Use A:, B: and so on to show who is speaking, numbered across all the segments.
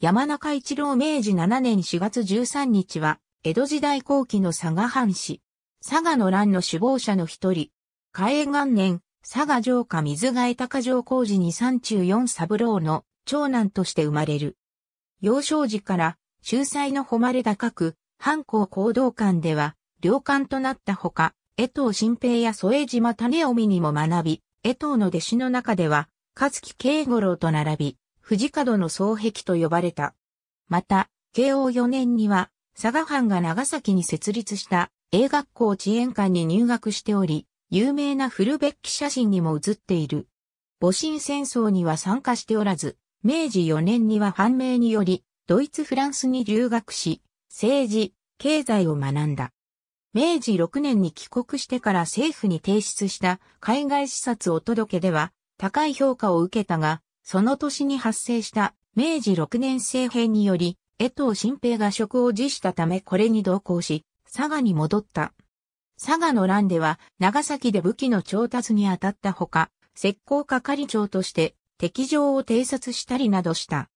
A: 山中一郎明治7年4月13日は、江戸時代後期の
B: 佐賀藩士。佐賀の乱の首謀者の一人。嘉永元年、佐賀城下水替高城工事に三中四三郎の長男として生まれる。幼少時から、秀才の誉れ高く、藩校行動館では、良官となったほか、江藤新平や添島種臣にも学び、江藤の弟子の中では、勝木慶五郎と並び、富士門の双壁と呼ばれた。また、慶応4年には、佐賀藩が長崎に設立した英学校遅延館に入学しており、有名な古ベッキ写真にも写っている。戊辰戦争には参加しておらず、明治4年には判明により、ドイツ・フランスに留学し、政治、経済を学んだ。明治6年に帰国してから政府に提出した海外視察お届けでは、高い評価を受けたが、その年に発生した明治6年政変により、江藤新平が職を辞したためこれに同行し、佐賀に戻った。佐賀の乱では、長崎で武器の調達に当たったほか、石膏係長として敵情を偵察したりなどした。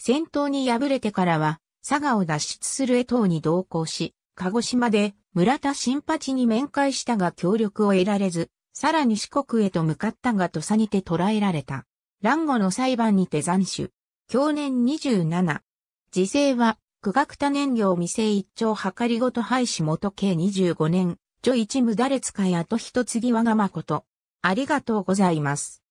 B: 戦闘に敗れてからは、佐賀を脱出する江藤に同行し、鹿児島で村田新八に面会したが協力を得られず、さらに四国へと向かったが土佐にて捕らえられた。乱語の裁判にて残首。去年27。時世は、苦学多年業未成一丁計りごと廃止元
A: 計25年、女一無誰使い後一継ぎわがまこと。ありがとうございます。